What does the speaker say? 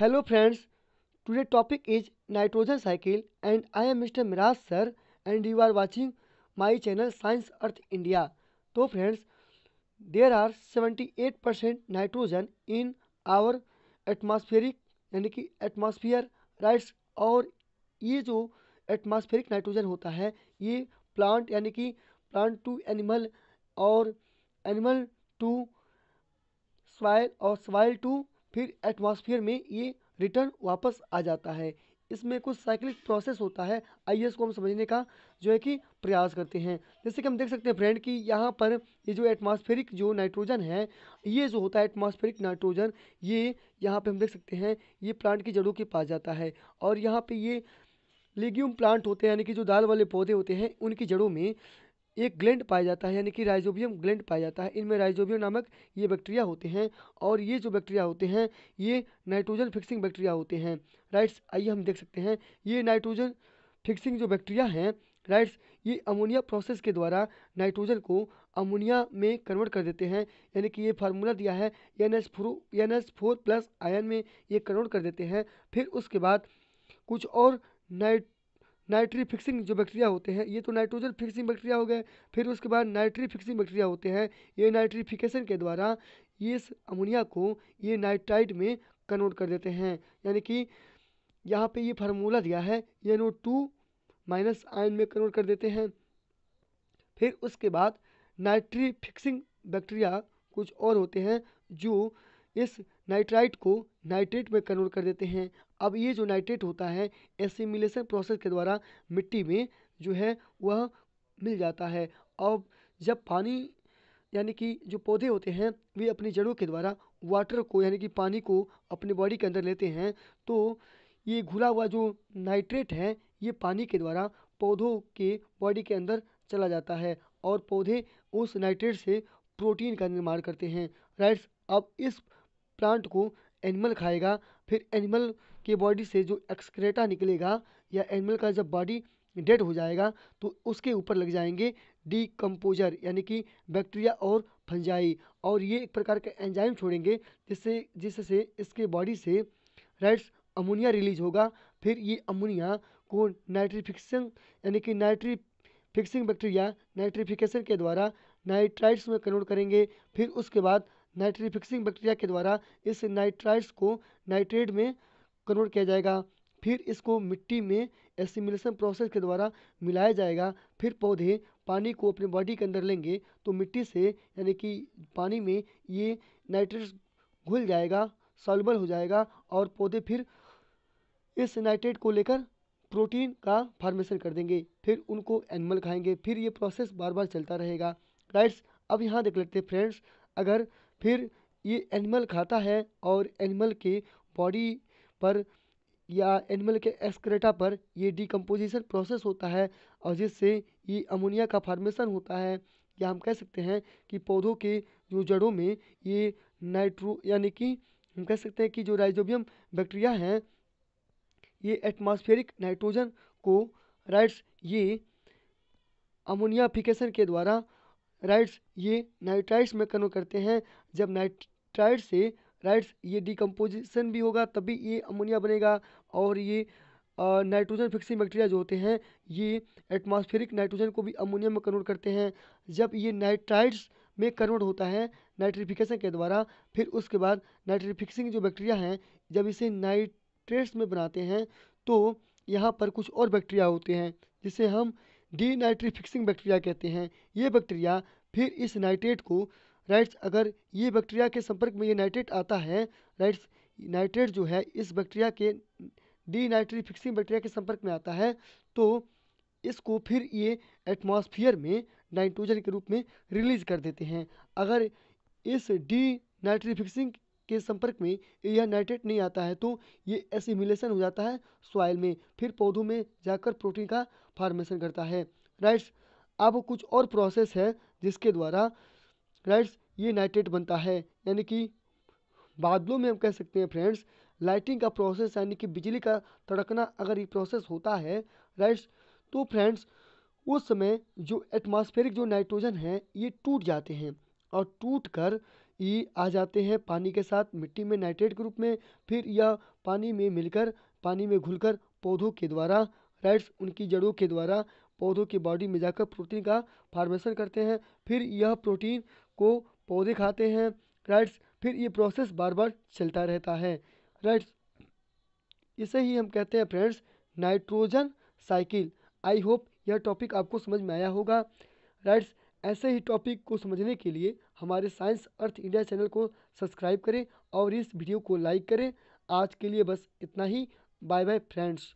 hello friends today topic is nitrogen cycle and I am mister Miraj sir and you are watching my channel science earth India तो friends there are 78 percent nitrogen in our atmospheric यानी कि atmosphere rights और ये जो atmospheric nitrogen होता है ये plant यानी कि प्लांट टू एनिमल और एनिमल टू स्वाइल और स्वाइल टू फिर एटमॉस्फेयर में ये रिटर्न वापस आ जाता है इसमें कुछ साइक्लिक प्रोसेस होता है आइए इसको हम समझने का जो है कि प्रयास करते हैं जैसे कि हम देख सकते हैं फ्रेंड कि यहाँ पर ये जो एटमॉस्फेरिक जो नाइट्रोजन है ये जो होता है एटमॉस्फेरिक नाइट्रोजन ये यहाँ पे हम देख सकते हैं ये प्लांट की जड़ों के पास जाता है और यहाँ पे ये लेग्यूम प्लांट होते हैं यानी कि जो दाल वाले पौधे होते हैं उनकी जड़ों में एक ग्लैंड पाया जाता है यानी कि राइजोबियम ग्लैंड पाया जाता है इनमें राइजोबियम नामक ये बैक्टीरिया होते हैं और ये जो बैक्टीरिया होते हैं ये नाइट्रोजन फिक्सिंग बैक्टीरिया होते हैं राइट्स आइए हम देख सकते हैं ये नाइट्रोजन फिक्सिंग जो बैक्टीरिया हैं राइट्स ये अमोनिया प्रोसेस के द्वारा नाइट्रोजन को अमोनिया में कन्वर्ट कर देते हैं यानी कि ये फार्मूला दिया है N S four N S four plus ion में ये कन्वर्ट कर देते हैं फिर उसके बाद कुछ और नाइट नाइट्री फिक्सिंग जो बैक्टीरिया होते हैं ये तो नाइट्रोजन फिक्सिंग बैक्टीरिया हो गए फिर उसके बाद नाइट्री फिक्सिंग बैक्टीरिया होते हैं ये नाइट्रीफिकेशन के द्वारा ये इस अमोनिया को ये नाइट्राइड में कन्वर्ट कर देते हैं यानी कि यहाँ पे ये फार्मूला दिया है ये नो टू माइनस आयन में कन्वर्ट कर देते हैं फिर उसके बाद नाइट्री फिक्सिंग बैक्टीरिया कुछ और होते हैं जो इस नाइट्राइट को नाइट्रेट में कन्वर्ट कर देते हैं अब ये जो नाइट्रेट होता है एसिमिलेशन प्रोसेस के द्वारा मिट्टी में जो है वह मिल जाता है अब जब पानी यानी कि जो पौधे होते हैं वे अपनी जड़ों के द्वारा वाटर को यानी कि पानी को अपने बॉडी के अंदर लेते हैं तो ये घुला हुआ जो नाइट्रेट है ये पानी के द्वारा पौधों के बॉडी के अंदर चला जाता है और पौधे उस नाइट्रेट से प्रोटीन का निर्माण करते हैं राइट्स अब इस प्लांट को एनिमल खाएगा फिर एनिमल के बॉडी से जो एक्सक्रेटा निकलेगा या एनिमल का जब बॉडी डेड हो जाएगा तो उसके ऊपर लग जाएंगे डीकम्पोजर यानी कि बैक्टीरिया और फंजाई और ये एक प्रकार के एंजाइम छोड़ेंगे जिससे जिससे इसके बॉडी से राइट्स अमोनिया रिलीज होगा फिर ये अमोनिया को नाइट्रीफिक्सिंग यानी कि नाइट्री फिक्सिंग बैक्टीरिया नाइट्रीफिकेशन के द्वारा नाइट्राइट्स में कन्वर्ट करेंगे फिर उसके बाद नाइट्रीफिक्सिंग बैक्टीरिया के द्वारा इस नाइट्राइट्स को नाइट्रेट में कन्वर्ट किया जाएगा फिर इसको मिट्टी में एसिमिलेशन प्रोसेस के द्वारा मिलाया जाएगा फिर पौधे पानी को अपने बॉडी के अंदर लेंगे तो मिट्टी से यानी कि पानी में ये नाइट्रेट्स घुल जाएगा सॉलबल हो जाएगा और पौधे फिर इस नाइट्रेट को लेकर प्रोटीन का फार्मेशन कर देंगे फिर उनको एनिमल खाएंगे फिर ये प्रोसेस बार बार चलता रहेगा राइट्स अब यहाँ देख लेते हैं फ्रेंड्स अगर फिर ये एनिमल खाता है और एनिमल के बॉडी पर या एनिमल के एक्सक्रेटा पर ये डिकम्पोजिशन प्रोसेस होता है और जिससे ये अमोनिया का फार्मेशन होता है या हम कह सकते हैं कि पौधों के जो जड़ों में ये नाइट्रो यानी कि हम कह सकते हैं कि जो राइजोबियम बैक्टीरिया हैं ये एटमॉस्फेरिक नाइट्रोजन को राइट्स ये अमोनियाफिकेशन के द्वारा राइट्स ये नाइट्राइट्स में कन्वर्ट करते हैं जब नाइट्राइट से राइट्स ये डिकम्पोजिशन भी होगा तभी ये अमोनिया बनेगा और ये नाइट्रोजन फिक्सिंग बैक्टीरिया जो होते हैं ये एटमॉस्फेरिक नाइट्रोजन को भी अमोनिया में कन्वर्ट करते हैं जब ये नाइट्राइड्स में कन्वर्ट होता है नाइट्रिफिकेशन के द्वारा फिर उसके बाद नाइट्रिफिक्सिंग जो बैक्टीरिया हैं जब इसे नाइट्रेट्स में बनाते हैं तो यहाँ पर कुछ और बैक्टीरिया होते हैं जिसे हम डी फिक्सिंग बैक्टीरिया कहते हैं ये बैक्टीरिया फिर इस नाइट्रेट को राइट्स अगर ये बैक्टीरिया के संपर्क में ये नाइट्रेट आता है राइट्स नाइट्रेट जो है इस बैक्टीरिया के डी नाइट्रीफिक्सिंग बैक्टीरिया के संपर्क में आता है तो इसको फिर ये एटमॉस्फेयर में नाइट्रोजन के रूप में रिलीज कर देते हैं अगर इस डी नाइट्रीफिक्सिंग के संपर्क में यह नाइट्रेट नहीं आता है तो ये एसिमिलेशन हो जाता है सॉइल में फिर पौधों में जाकर प्रोटीन का फार्मेशन करता है राइट्स अब कुछ और प्रोसेस है जिसके द्वारा राइट्स ये नाइट्रेट बनता है यानी कि बादलों में हम कह सकते हैं फ्रेंड्स लाइटिंग का प्रोसेस यानी कि बिजली का तड़कना अगर ये प्रोसेस होता है राइट्स तो फ्रेंड्स उस समय जो एटमॉस्फेरिक जो नाइट्रोजन है ये टूट जाते हैं और टूट कर ये आ जाते हैं पानी के साथ मिट्टी में नाइट्रेट के रूप में फिर यह पानी में मिलकर पानी में घुलकर पौधों के द्वारा राइट्स उनकी जड़ों के द्वारा पौधों की बॉडी में जाकर प्रोटीन का फार्मेशन करते हैं फिर यह प्रोटीन को पौधे खाते हैं राइट्स फिर ये प्रोसेस बार बार चलता रहता है राइट्स इसे ही हम कहते हैं friends nitrogen cycle I hope यह टॉपिक आपको समझ में आया होगा राइट्स ऐसे ही टॉपिक को समझने के लिए हमारे साइंस अर्थ इंडिया चैनल को सब्सक्राइब करें और इस वीडियो को लाइक करें आज के लिए बस इतना ही बाय बाय फ्रेंड्स